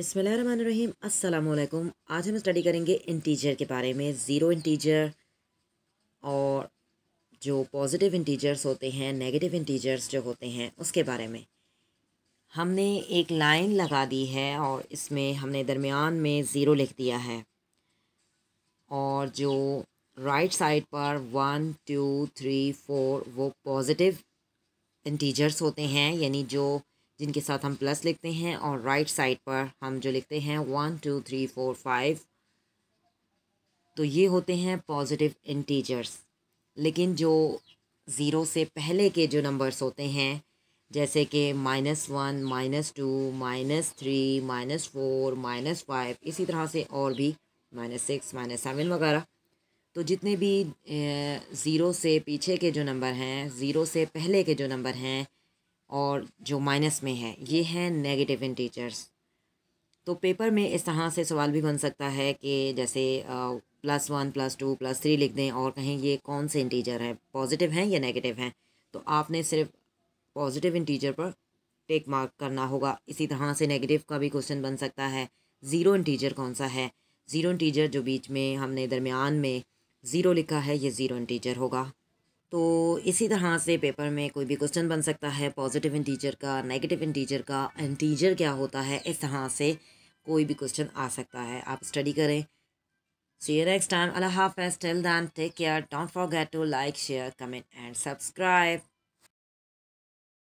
बिसमीम् अल्लाम आज हम स्टडी करेंगे इंटीजर के बारे में ज़ीरो इंटीजर और जो पॉजिटिव इंटीजर्स होते हैं नेगेटिव इंटीजर्स जो होते हैं उसके बारे में हमने एक लाइन लगा दी है और इसमें हमने दरमियान में ज़ीरो लिख दिया है और जो राइट साइड पर वन टू थ्री फोर वो पॉजिटिव इंटीजर्स होते हैं यानी जो जिनके साथ हम प्लस लिखते हैं और राइट साइड पर हम जो लिखते हैं one two three four five तो ये होते हैं पॉजिटिव इंटीजर्स लेकिन जो ज़ीरो से पहले के जो नंबर्स होते हैं जैसे कि minus one minus two minus three minus four minus five इसी तरह से और भी माइनस सिक्स माइनस सेवन वगैरह तो जितने भी ज़ीरो से पीछे के जो नंबर हैं ज़ीरो से पहले के जो नंबर हैं और जो माइनस में है ये हैं नेगेटिव इंटीजर्स तो पेपर में इस तरह से सवाल भी बन सकता है कि जैसे plus one plus two plus three लिख दें और कहें ये कौन से इंटीजर है पॉजिटिव हैं या नेगेटिव हैं तो आपने सिर्फ पॉजिटिव इंटीजर पर टेक मार्क करना होगा इसी तरह से नेगेटिव का भी क्वेश्चन बन सकता है ज़ीरो इंटीजर कौन सा है ज़ीरो इंटीजर जो बीच में हमने दरमियान में ज़ीरो लिखा है ये ज़ीरो इंटीजर होगा तो इसी तरह से पेपर में कोई भी क्वेश्चन बन सकता है पॉजिटिव इंटीजर का नेगेटिव इंटीजर का इंटीजर क्या होता है इस तरह से कोई भी क्वेश्चन आ सकता है आप स्टडी करें सो यू नेक्स्ट टाइम अल्लाह हाफ till then take care don't forget to like share comment and subscribe